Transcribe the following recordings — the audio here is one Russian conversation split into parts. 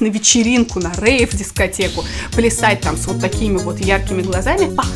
на вечеринку, на рейв, дискотеку, плясать там с вот такими вот яркими глазами. Бах,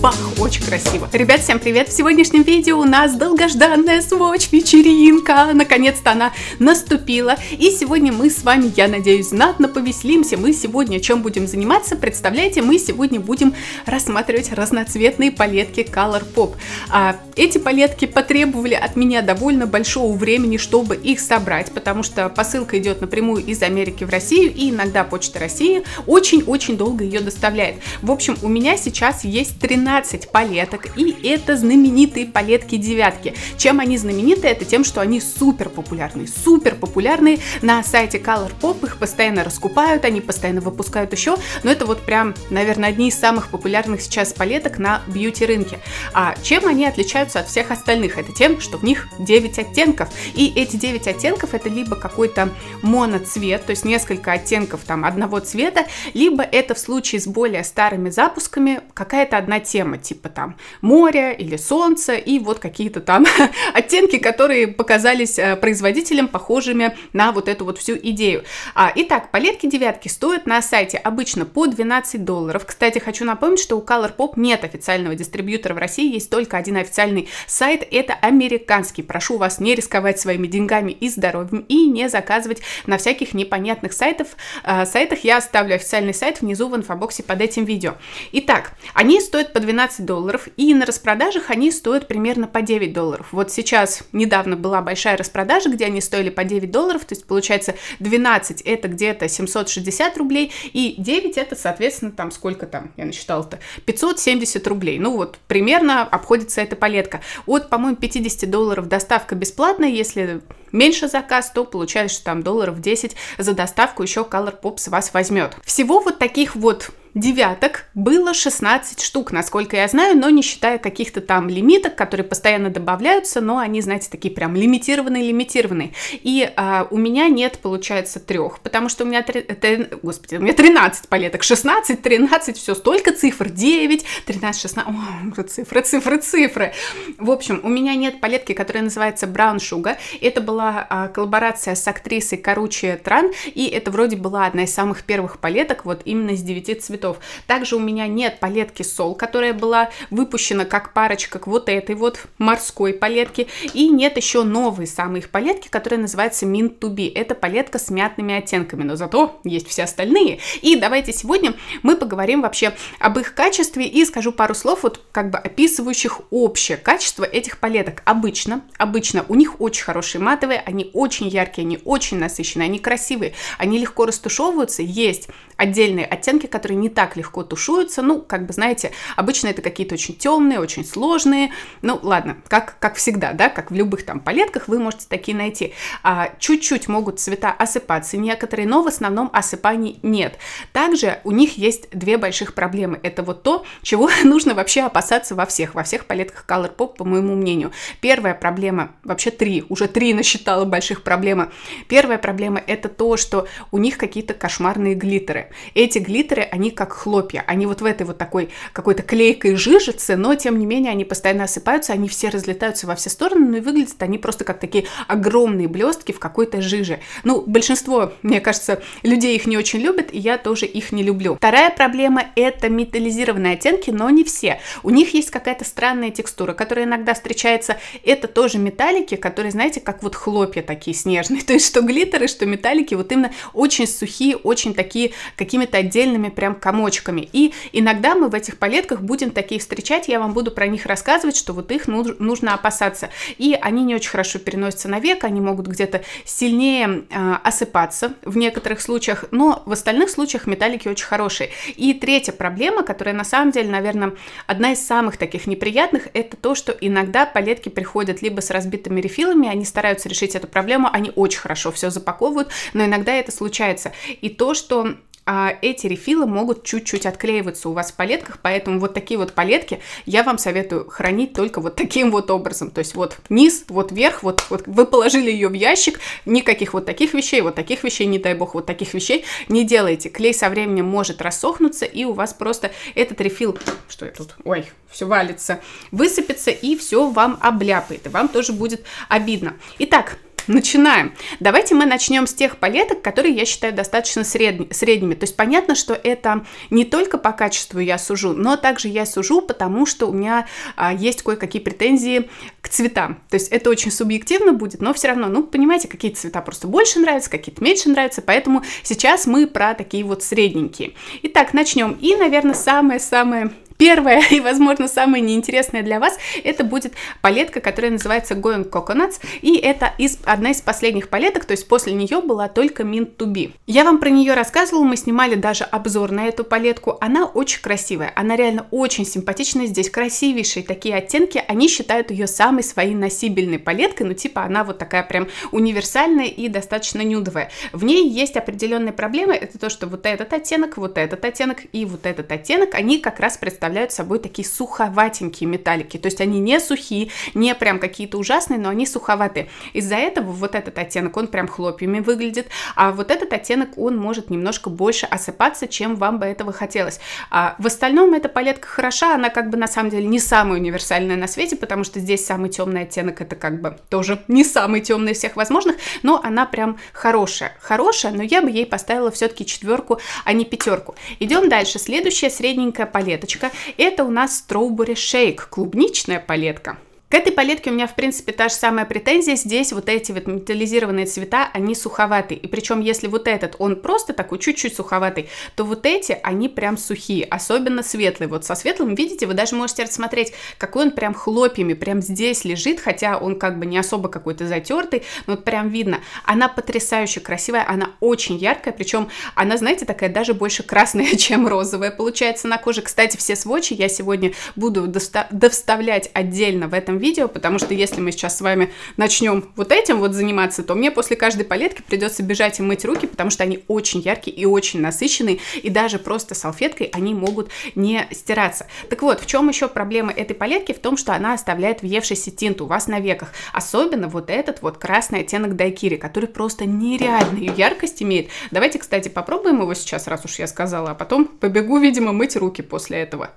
бах, очень красиво. Ребят, всем привет! В сегодняшнем видео у нас долгожданная свотч-вечеринка. Наконец-то она наступила. И сегодня мы с вами, я надеюсь, знатно повеселимся. Мы сегодня чем будем заниматься? Представляете, мы сегодня будем рассматривать разноцветные палетки Color Pop. А, эти палетки потребовали от меня довольно большого времени, чтобы их собрать, потому что посылка идет напрямую из Америки в Россию Россию, и иногда Почта России очень-очень долго ее доставляет. В общем, у меня сейчас есть 13 палеток, и это знаменитые палетки девятки. Чем они знамениты? Это тем, что они супер популярные, супер популярные. На сайте Colourpop их постоянно раскупают, они постоянно выпускают еще, но это вот прям, наверное, одни из самых популярных сейчас палеток на бьюти-рынке. А чем они отличаются от всех остальных? Это тем, что в них 9 оттенков, и эти 9 оттенков это либо какой-то моноцвет, то есть несколько несколько оттенков там одного цвета, либо это в случае с более старыми запусками какая-то одна тема, типа там море или солнце и вот какие-то там оттенки, которые показались э, производителям похожими на вот эту вот всю идею. А, итак, палетки девятки стоят на сайте обычно по 12 долларов. Кстати, хочу напомнить, что у Color Pop нет официального дистрибьютора в России, есть только один официальный сайт, это американский. Прошу вас не рисковать своими деньгами и здоровьем и не заказывать на всяких непонятных сайтах, сайтов, э, сайтах. Я оставлю официальный сайт внизу в инфобоксе под этим видео. Итак, они стоят по 12 долларов, и на распродажах они стоят примерно по 9 долларов. Вот сейчас недавно была большая распродажа, где они стоили по 9 долларов, то есть получается 12 это где-то 760 рублей, и 9 это, соответственно, там сколько там, я насчитала-то, 570 рублей. Ну вот примерно обходится эта палетка. От, по-моему, 50 долларов доставка бесплатная, если Меньше заказ, то получаешь там долларов 10 за доставку еще Color Pops вас возьмет. Всего вот таких вот девяток было 16 штук, насколько я знаю, но не считая каких-то там лимиток, которые постоянно добавляются, но они, знаете, такие прям лимитированные-лимитированные. И а, у меня нет, получается, трех, потому что у меня, 3, 3, господи, у меня 13 палеток, 16, 13, все, столько цифр, 9, 13, 16, о, цифры, цифры, цифры. В общем, у меня нет палетки, которая называется Brown Sugar, это была а, коллаборация с актрисой Каручи Тран, и это вроде была одна из самых первых палеток, вот именно с 9 цветов цветов. Также у меня нет палетки Сол, которая была выпущена как парочка к вот этой вот морской палетке. И нет еще новой самой их палетки, которая называется Mint to Be. Это палетка с мятными оттенками, но зато есть все остальные. И давайте сегодня мы поговорим вообще об их качестве и скажу пару слов, вот как бы описывающих общее качество этих палеток. Обычно, обычно у них очень хорошие матовые, они очень яркие, они очень насыщенные, они красивые, они легко растушевываются. Есть отдельные оттенки, которые не не так легко тушуются. Ну, как бы, знаете, обычно это какие-то очень темные, очень сложные. Ну, ладно, как, как всегда, да, как в любых там палетках вы можете такие найти. А, чуть-чуть а, могут цвета осыпаться некоторые, но в основном осыпаний нет. Также у них есть две больших проблемы. Это вот то, чего нужно вообще опасаться во всех, во всех палетках Color Pop, по моему мнению. Первая проблема, вообще три, уже три насчитала больших проблемы. Первая проблема это то, что у них какие-то кошмарные глиттеры. Эти глиттеры, они как хлопья. Они вот в этой вот такой какой-то клейкой жижице, но тем не менее они постоянно осыпаются, они все разлетаются во все стороны, но и выглядят они просто как такие огромные блестки в какой-то жиже. Ну, большинство, мне кажется, людей их не очень любят, и я тоже их не люблю. Вторая проблема — это металлизированные оттенки, но не все. У них есть какая-то странная текстура, которая иногда встречается. Это тоже металлики, которые, знаете, как вот хлопья такие снежные. То есть что глиттеры, что металлики, вот именно очень сухие, очень такие какими-то отдельными прям комочками. И иногда мы в этих палетках будем такие встречать, я вам буду про них рассказывать, что вот их нужно опасаться. И они не очень хорошо переносятся на век, они могут где-то сильнее э, осыпаться в некоторых случаях, но в остальных случаях металлики очень хорошие. И третья проблема, которая на самом деле, наверное, одна из самых таких неприятных, это то, что иногда палетки приходят либо с разбитыми рефилами, они стараются решить эту проблему, они очень хорошо все запаковывают, но иногда это случается. И то, что а эти рефилы могут чуть-чуть отклеиваться у вас в палетках, поэтому вот такие вот палетки я вам советую хранить только вот таким вот образом. То есть вот низ, вот вверх, вот, вот вы положили ее в ящик, никаких вот таких вещей, вот таких вещей, не дай бог, вот таких вещей не делайте. Клей со временем может рассохнуться, и у вас просто этот рефил, что я тут, ой, все валится, высыпется, и все вам обляпает, и вам тоже будет обидно. Итак, начинаем. Давайте мы начнем с тех палеток, которые я считаю достаточно средни, средними. То есть понятно, что это не только по качеству я сужу, но также я сужу, потому что у меня а, есть кое-какие претензии к цветам. То есть это очень субъективно будет, но все равно, ну, понимаете, какие цвета просто больше нравятся, какие-то меньше нравятся, поэтому сейчас мы про такие вот средненькие. Итак, начнем. И, наверное, самое-самое Первое и, возможно, самое неинтересное для вас, это будет палетка, которая называется Going Coconuts, и это из, одна из последних палеток, то есть после нее была только Mint to Be. Я вам про нее рассказывала, мы снимали даже обзор на эту палетку, она очень красивая, она реально очень симпатичная, здесь красивейшие такие оттенки, они считают ее самой своей носибельной палеткой, ну типа она вот такая прям универсальная и достаточно нюдовая. В ней есть определенные проблемы, это то, что вот этот оттенок, вот этот оттенок и вот этот оттенок, они как раз представляют представляют собой такие суховатенькие металлики. То есть они не сухие, не прям какие-то ужасные, но они суховаты. Из-за этого вот этот оттенок, он прям хлопьями выглядит, а вот этот оттенок, он может немножко больше осыпаться, чем вам бы этого хотелось. А в остальном эта палетка хороша, она как бы на самом деле не самая универсальная на свете, потому что здесь самый темный оттенок, это как бы тоже не самый темный из всех возможных, но она прям хорошая. Хорошая, но я бы ей поставила все-таки четверку, а не пятерку. Идем дальше. Следующая средненькая палеточка. Это у нас Strawberry Shake, клубничная палетка. К этой палетке у меня, в принципе, та же самая претензия. Здесь вот эти вот металлизированные цвета, они суховатые. И причем, если вот этот, он просто такой чуть-чуть суховатый, то вот эти, они прям сухие, особенно светлые. Вот со светлым, видите, вы даже можете рассмотреть, какой он прям хлопьями, прям здесь лежит, хотя он как бы не особо какой-то затертый, но вот прям видно. Она потрясающе красивая, она очень яркая, причем она, знаете, такая даже больше красная, чем розовая получается на коже. Кстати, все свочи я сегодня буду довставлять отдельно в этом этом видео, потому что если мы сейчас с вами начнем вот этим вот заниматься, то мне после каждой палетки придется бежать и мыть руки, потому что они очень яркие и очень насыщенные, и даже просто салфеткой они могут не стираться. Так вот, в чем еще проблема этой палетки? В том, что она оставляет въевшийся тинт у вас на веках, особенно вот этот вот красный оттенок дайкири, который просто нереальную яркость имеет. Давайте, кстати, попробуем его сейчас, раз уж я сказала, а потом побегу, видимо, мыть руки после этого.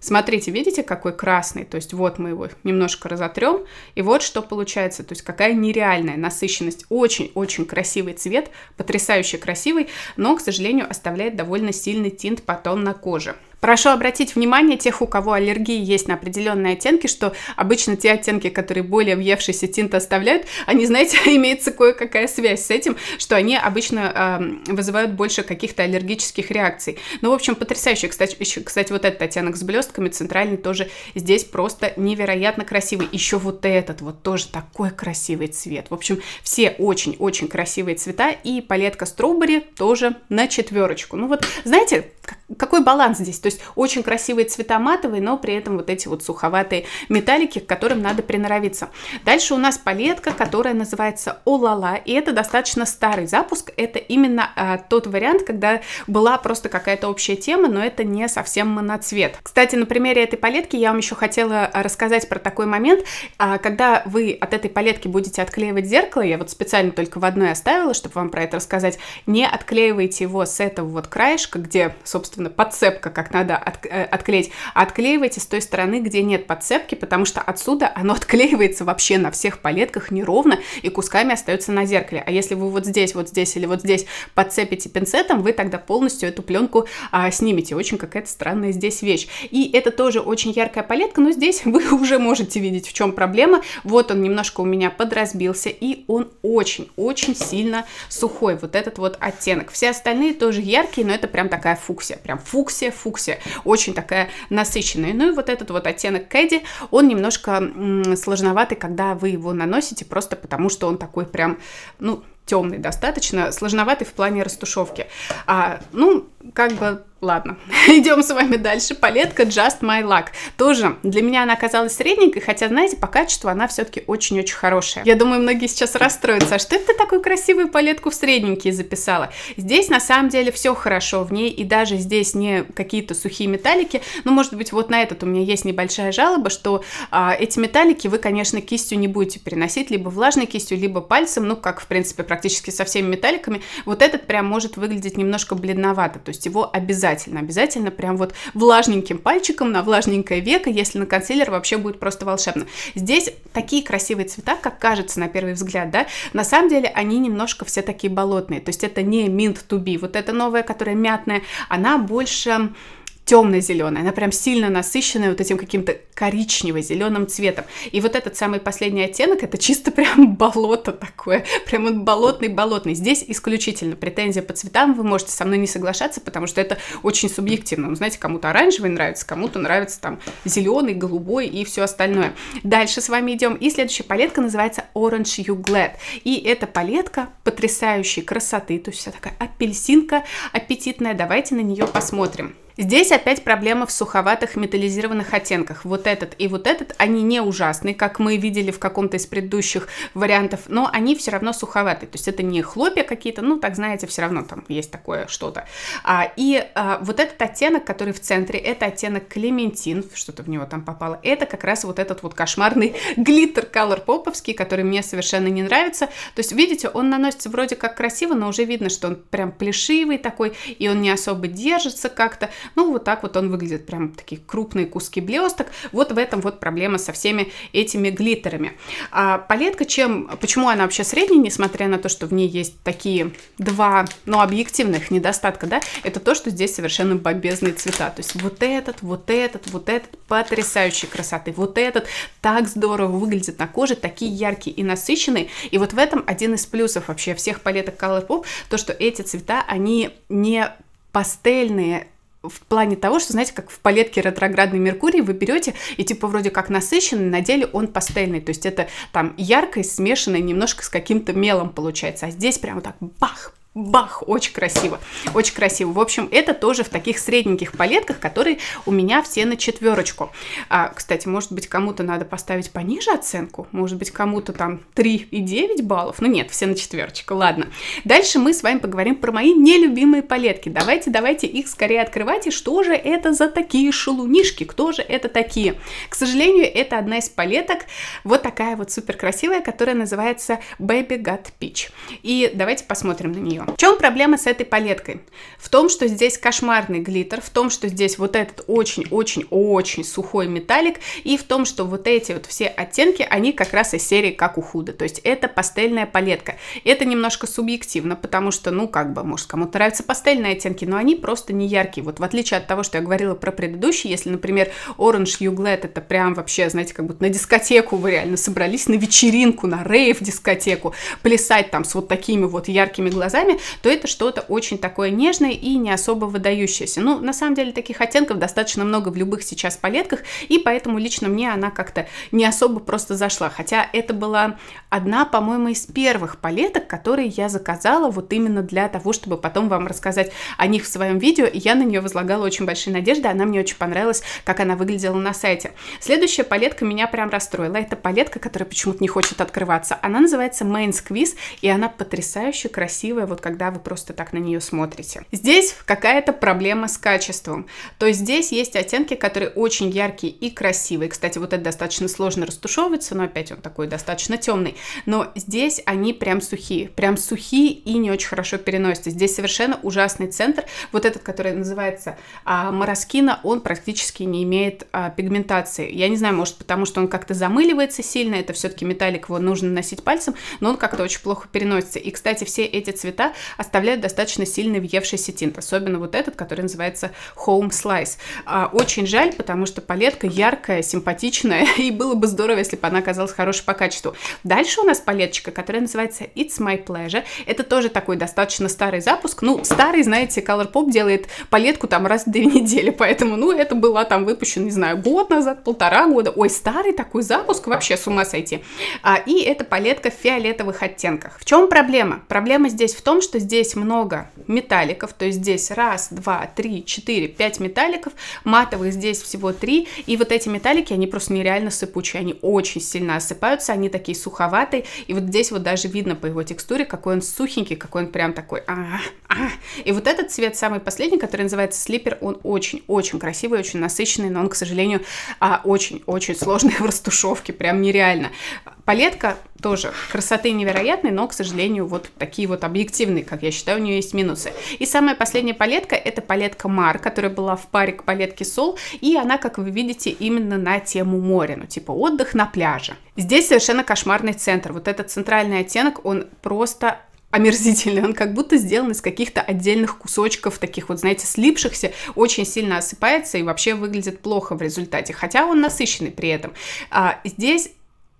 Смотрите, видите, какой красный? То есть вот мы его немножко разотрем, и вот что получается. То есть какая нереальная насыщенность. Очень-очень красивый цвет, потрясающе красивый, но, к сожалению, оставляет довольно сильный тинт потом на коже. Прошу обратить внимание тех, у кого аллергии есть на определенные оттенки, что обычно те оттенки, которые более въевшийся тинт оставляют, они, знаете, имеется кое-какая связь с этим, что они обычно э, вызывают больше каких-то аллергических реакций. Ну, в общем, потрясающе. Кстати, еще, кстати, вот этот оттенок с блестками центральный тоже здесь просто невероятно красивый. Еще вот этот вот тоже такой красивый цвет. В общем, все очень-очень красивые цвета. И палетка Strawberry тоже на четверочку. Ну вот, знаете, какой баланс здесь? То есть очень красивые цвета матовые, но при этом вот эти вот суховатые металлики, к которым надо приноровиться. Дальше у нас палетка, которая называется Олала, и это достаточно старый запуск, это именно а, тот вариант, когда была просто какая-то общая тема, но это не совсем моноцвет. Кстати, на примере этой палетки я вам еще хотела а, рассказать про такой момент, а, когда вы от этой палетки будете отклеивать зеркало, я вот специально только в одной оставила, чтобы вам про это рассказать, не отклеивайте его с этого вот краешка, где, собственно, подцепка, как там надо от, э, отклеить. Отклеивайте с той стороны, где нет подцепки, потому что отсюда оно отклеивается вообще на всех палетках неровно и кусками остается на зеркале. А если вы вот здесь, вот здесь или вот здесь подцепите пинцетом, вы тогда полностью эту пленку а, снимете. Очень какая-то странная здесь вещь. И это тоже очень яркая палетка, но здесь вы уже можете видеть, в чем проблема. Вот он немножко у меня подразбился, и он очень-очень сильно сухой, вот этот вот оттенок. Все остальные тоже яркие, но это прям такая фуксия, прям фуксия, фуксия вовсе очень такая насыщенная. Ну и вот этот вот оттенок Кэдди, он немножко сложноватый, когда вы его наносите, просто потому что он такой прям, ну, темный достаточно, сложноватый в плане растушевки. А, ну, как бы, ладно, идем с вами дальше. Палетка Just My Luck. Тоже для меня она оказалась средненькой, хотя, знаете, по качеству она все-таки очень-очень хорошая. Я думаю, многие сейчас расстроятся, а что это такую красивую палетку в средненькие записала? Здесь, на самом деле, все хорошо в ней, и даже здесь не какие-то сухие металлики. Ну, может быть, вот на этот у меня есть небольшая жалоба, что а, эти металлики вы, конечно, кистью не будете переносить, либо влажной кистью, либо пальцем, ну, как, в принципе, практически со всеми металликами. Вот этот прям может выглядеть немножко бледновато. То есть его обязательно, обязательно прям вот влажненьким пальчиком на влажненькое веко, если на консилер вообще будет просто волшебно. Здесь такие красивые цвета, как кажется на первый взгляд, да, на самом деле они немножко все такие болотные. То есть это не mint to be. Вот эта новая, которая мятная, она больше темно-зеленая, она прям сильно насыщенная вот этим каким-то коричнево-зеленым цветом. И вот этот самый последний оттенок, это чисто прям болото такое, прям вот болотный-болотный. Здесь исключительно претензия по цветам, вы можете со мной не соглашаться, потому что это очень субъективно. Ну, знаете, кому-то оранжевый нравится, кому-то нравится там зеленый, голубой и все остальное. Дальше с вами идем. И следующая палетка называется Orange You Glad. И эта палетка потрясающей красоты, то есть вся такая апельсинка аппетитная. Давайте на нее посмотрим. Здесь опять проблема в суховатых металлизированных оттенках. Вот этот и вот этот, они не ужасны, как мы видели в каком-то из предыдущих вариантов, но они все равно суховаты. То есть это не хлопья какие-то, ну, так знаете, все равно там есть такое что-то. А, и а, вот этот оттенок, который в центре, это оттенок клементин, что-то в него там попало, это как раз вот этот вот кошмарный глиттер колор поповский, который мне совершенно не нравится. То есть, видите, он наносится вроде как красиво, но уже видно, что он прям плешивый такой, и он не особо держится как-то. Ну, вот так вот он выглядит, прям такие крупные куски блесток. Вот в этом вот проблема со всеми этими глиттерами. А палетка, чем, почему она вообще средняя, несмотря на то, что в ней есть такие два, ну, объективных недостатка, да, это то, что здесь совершенно бомбезные цвета. То есть вот этот, вот этот, вот этот потрясающей красоты, вот этот так здорово выглядит на коже, такие яркие и насыщенные. И вот в этом один из плюсов вообще всех палеток Colourpop, то, что эти цвета, они не пастельные, в плане того, что, знаете, как в палетке ретроградный Меркурий вы берете, и типа вроде как насыщенный, на деле он пастельный, то есть это там яркость смешанная немножко с каким-то мелом получается, а здесь прямо так бах, Бах, очень красиво, очень красиво. В общем, это тоже в таких средненьких палетках, которые у меня все на четверочку. А, кстати, может быть, кому-то надо поставить пониже оценку, может быть, кому-то там 3 и 9 баллов. Ну нет, все на четверочку, ладно. Дальше мы с вами поговорим про мои нелюбимые палетки. Давайте, давайте их скорее открывайте. Что же это за такие шелунишки? Кто же это такие? К сожалению, это одна из палеток, вот такая вот супер красивая, которая называется Baby Gut Peach. И давайте посмотрим на нее. В чем проблема с этой палеткой? В том, что здесь кошмарный глиттер, в том, что здесь вот этот очень-очень-очень сухой металлик, и в том, что вот эти вот все оттенки, они как раз из серии как у худо. То есть это пастельная палетка. Это немножко субъективно, потому что, ну, как бы, может, кому-то нравятся пастельные оттенки, но они просто не яркие. Вот в отличие от того, что я говорила про предыдущий, если, например, Orange Юглет, это прям вообще, знаете, как будто на дискотеку вы реально собрались, на вечеринку, на рейв-дискотеку, плясать там с вот такими вот яркими глазами, то это что-то очень такое нежное и не особо выдающееся. Ну, на самом деле, таких оттенков достаточно много в любых сейчас палетках, и поэтому лично мне она как-то не особо просто зашла. Хотя это была одна, по-моему, из первых палеток, которые я заказала вот именно для того, чтобы потом вам рассказать о них в своем видео. И я на нее возлагала очень большие надежды, она мне очень понравилась, как она выглядела на сайте. Следующая палетка меня прям расстроила. Это палетка, которая почему-то не хочет открываться. Она называется Main Squeeze, и она потрясающе красивая, вот вот когда вы просто так на нее смотрите. Здесь какая-то проблема с качеством. То есть здесь есть оттенки, которые очень яркие и красивые. Кстати, вот это достаточно сложно растушевывается, но опять он такой достаточно темный. Но здесь они прям сухие, прям сухие и не очень хорошо переносятся. Здесь совершенно ужасный центр. Вот этот, который называется а, Мороскина, он практически не имеет а, пигментации. Я не знаю, может потому, что он как-то замыливается сильно, это все-таки металлик, его нужно носить пальцем, но он как-то очень плохо переносится. И, кстати, все эти цвета да, оставляют достаточно сильно въевшийся тинт, особенно вот этот, который называется Home Slice. А, очень жаль, потому что палетка яркая, симпатичная, и было бы здорово, если бы она оказалась хорошей по качеству. Дальше у нас палеточка, которая называется It's My Pleasure. Это тоже такой достаточно старый запуск. Ну, старый, знаете, Colourpop делает палетку там раз в две недели, поэтому, ну, это была там выпущена, не знаю, год назад, полтора года. Ой, старый такой запуск, вообще с ума сойти. А, и это палетка в фиолетовых оттенках. В чем проблема? Проблема здесь в том, том, что здесь много металликов, то есть здесь раз, два, три, четыре, пять металликов, матовых здесь всего три, и вот эти металлики, они просто нереально сыпучие, они очень сильно осыпаются, они такие суховатые, и вот здесь вот даже видно по его текстуре, какой он сухенький, какой он прям такой, а, -а, -а. и вот этот цвет самый последний, который называется слипер, он очень-очень красивый, очень насыщенный, но он, к сожалению, очень-очень а, сложный в растушевке, прям нереально. Палетка тоже красоты невероятной, но, к сожалению, вот такие вот объективные, как я считаю, у нее есть минусы. И самая последняя палетка, это палетка Мар, которая была в паре к палетке Сол, и она, как вы видите, именно на тему моря, ну типа отдых на пляже. Здесь совершенно кошмарный центр, вот этот центральный оттенок, он просто омерзительный, он как будто сделан из каких-то отдельных кусочков, таких вот, знаете, слипшихся, очень сильно осыпается и вообще выглядит плохо в результате, хотя он насыщенный при этом. А, здесь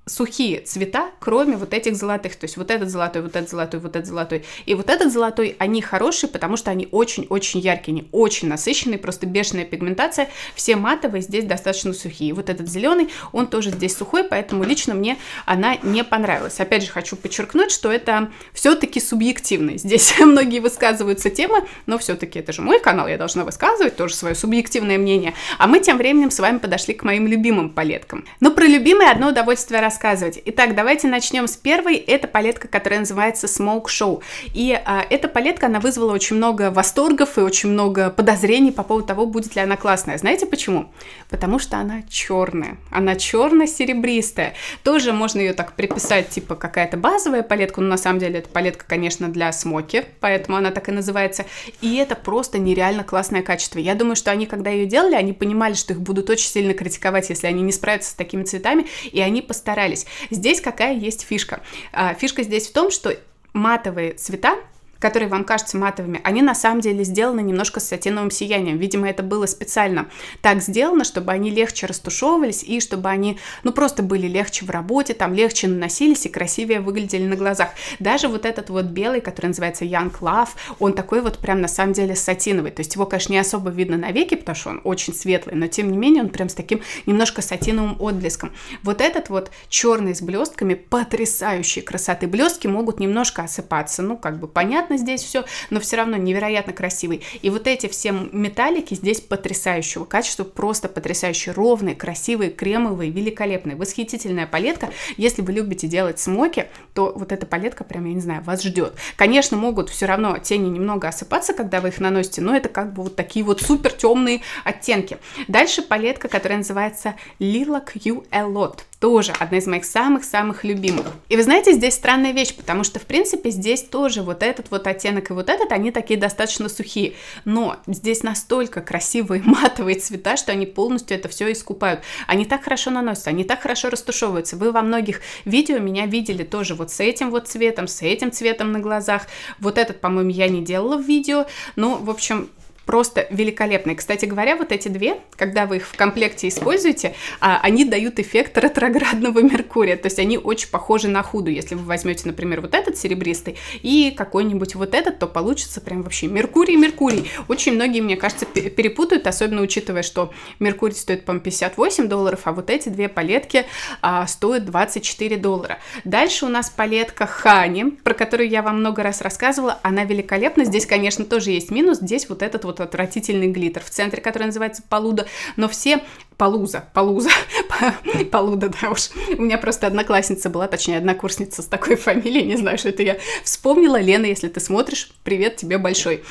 сухие цвета, кроме вот этих золотых. То есть вот этот золотой, вот этот золотой, вот этот золотой. И вот этот золотой, они хорошие, потому что они очень-очень яркие, они очень насыщенные, просто бешеная пигментация. Все матовые здесь достаточно сухие. Вот этот зеленый, он тоже здесь сухой, поэтому лично мне она не понравилась. Опять же, хочу подчеркнуть, что это все-таки субъективно. Здесь многие высказываются темы, но все-таки это же мой канал, я должна высказывать тоже свое субъективное мнение. А мы тем временем с вами подошли к моим любимым палеткам. Но про любимые одно удовольствие раз рассказывать. Итак, давайте начнем с первой. Это палетка, которая называется Smoke Show. И а, эта палетка, она вызвала очень много восторгов и очень много подозрений по поводу того, будет ли она классная. Знаете почему? Потому что она черная. Она черно-серебристая. Тоже можно ее так приписать, типа какая-то базовая палетка, но на самом деле эта палетка, конечно, для смоки, поэтому она так и называется. И это просто нереально классное качество. Я думаю, что они, когда ее делали, они понимали, что их будут очень сильно критиковать, если они не справятся с такими цветами, и они постараются общались. Здесь какая есть фишка? А, фишка здесь в том, что матовые цвета которые вам кажутся матовыми, они на самом деле сделаны немножко с сатиновым сиянием. Видимо, это было специально так сделано, чтобы они легче растушевывались и чтобы они, ну, просто были легче в работе, там, легче наносились и красивее выглядели на глазах. Даже вот этот вот белый, который называется Young Love, он такой вот прям на самом деле сатиновый. То есть его, конечно, не особо видно на веке, потому что он очень светлый, но тем не менее он прям с таким немножко сатиновым отблеском. Вот этот вот черный с блестками, потрясающей красоты блестки могут немножко осыпаться, ну, как бы понятно, понятно здесь все, но все равно невероятно красивый. И вот эти все металлики здесь потрясающего качества, просто потрясающе ровные, красивые, кремовые, великолепные. Восхитительная палетка. Если вы любите делать смоки, то вот эта палетка прям, я не знаю, вас ждет. Конечно, могут все равно тени немного осыпаться, когда вы их наносите, но это как бы вот такие вот супер темные оттенки. Дальше палетка, которая называется Lilac You A Lot тоже одна из моих самых-самых любимых. И вы знаете, здесь странная вещь, потому что, в принципе, здесь тоже вот этот вот оттенок и вот этот, они такие достаточно сухие, но здесь настолько красивые матовые цвета, что они полностью это все искупают. Они так хорошо наносятся, они так хорошо растушевываются. Вы во многих видео меня видели тоже вот с этим вот цветом, с этим цветом на глазах. Вот этот, по-моему, я не делала в видео, но, ну, в общем, просто великолепные. Кстати говоря, вот эти две, когда вы их в комплекте используете, а, они дают эффект ретроградного Меркурия, то есть они очень похожи на худу. Если вы возьмете, например, вот этот серебристый и какой-нибудь вот этот, то получится прям вообще Меркурий, Меркурий. Очень многие, мне кажется, перепутают, особенно учитывая, что Меркурий стоит, по-моему, 58 долларов, а вот эти две палетки а, стоят 24 доллара. Дальше у нас палетка Хани, про которую я вам много раз рассказывала, она великолепна. Здесь, конечно, тоже есть минус, здесь вот этот вот вот отвратительный глиттер в центре, который называется полуда, но все Полуза, Полуза, Полуда, да уж. У меня просто одноклассница была, точнее, однокурсница с такой фамилией, не знаю, что это я вспомнила. Лена, если ты смотришь, привет тебе большой.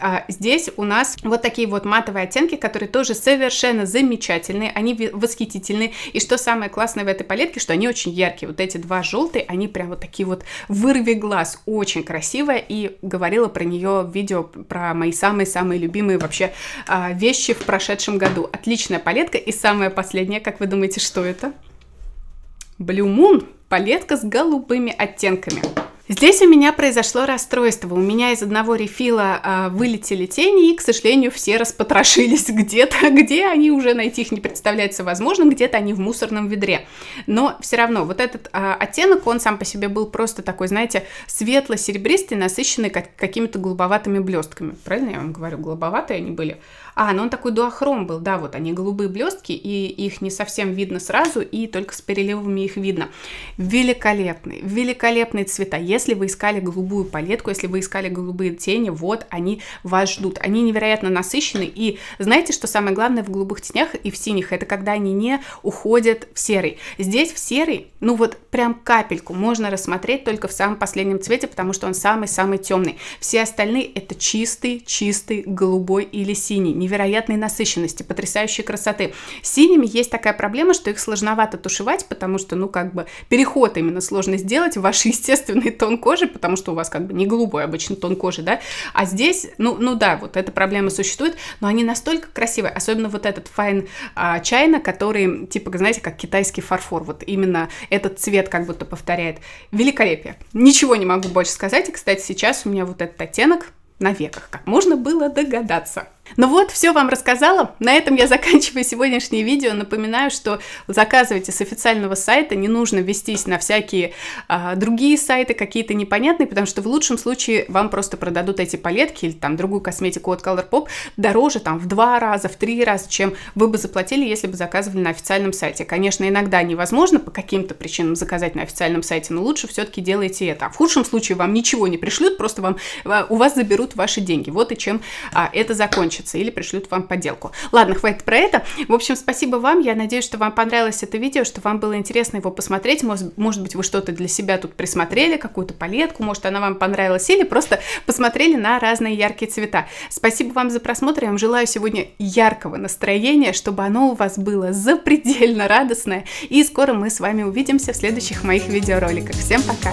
А здесь у нас вот такие вот матовые оттенки, которые тоже совершенно замечательные, они восхитительные. И что самое классное в этой палетке, что они очень яркие. Вот эти два желтые, они прям вот такие вот вырви глаз, очень красивая. И говорила про нее в видео про мои самые-самые любимые вообще а, вещи в прошедшем году. Отличная палетка и самое последнее, как вы думаете, что это? Blue Moon – палетка с голубыми оттенками. Здесь у меня произошло расстройство. У меня из одного рефила а, вылетели тени, и, к сожалению, все распотрошились где-то, где они уже найти их не представляется возможным, где-то они в мусорном ведре. Но все равно вот этот а, оттенок, он сам по себе был просто такой, знаете, светло-серебристый, насыщенный как, какими-то голубоватыми блестками. Правильно я вам говорю? Голубоватые они были. А, ну он такой дуохром был, да, вот они голубые блестки, и их не совсем видно сразу, и только с переливами их видно. Великолепный, великолепные цвета. Если вы искали голубую палетку, если вы искали голубые тени, вот они вас ждут. Они невероятно насыщены, и знаете, что самое главное в голубых тенях и в синих, это когда они не уходят в серый. Здесь в серый, ну вот прям капельку можно рассмотреть только в самом последнем цвете, потому что он самый-самый темный. Все остальные это чистый, чистый голубой или синий, невероятной насыщенности, потрясающей красоты. С синими есть такая проблема, что их сложновато тушевать, потому что, ну, как бы переход именно сложно сделать в ваш естественный тон кожи, потому что у вас как бы не голубой обычно тон кожи, да, а здесь, ну, ну да, вот эта проблема существует, но они настолько красивые, особенно вот этот Fine China, а, который, типа, знаете, как китайский фарфор, вот именно этот цвет как будто повторяет. Великолепие. Ничего не могу больше сказать, и, кстати, сейчас у меня вот этот оттенок на веках, как можно было догадаться. Ну вот, все вам рассказала. На этом я заканчиваю сегодняшнее видео. Напоминаю, что заказывайте с официального сайта, не нужно вестись на всякие а, другие сайты, какие-то непонятные, потому что в лучшем случае вам просто продадут эти палетки или там другую косметику от Colourpop дороже там в два раза, в три раза, чем вы бы заплатили, если бы заказывали на официальном сайте. Конечно, иногда невозможно по каким-то причинам заказать на официальном сайте, но лучше все-таки делайте это. А в худшем случае вам ничего не пришлют, просто вам, а, у вас заберут ваши деньги. Вот и чем а, это закончится закончится или пришлют вам подделку. Ладно, хватит про это. В общем, спасибо вам. Я надеюсь, что вам понравилось это видео, что вам было интересно его посмотреть. Может, может быть, вы что-то для себя тут присмотрели, какую-то палетку, может, она вам понравилась, или просто посмотрели на разные яркие цвета. Спасибо вам за просмотр. Я вам желаю сегодня яркого настроения, чтобы оно у вас было запредельно радостное. И скоро мы с вами увидимся в следующих моих видеороликах. Всем пока!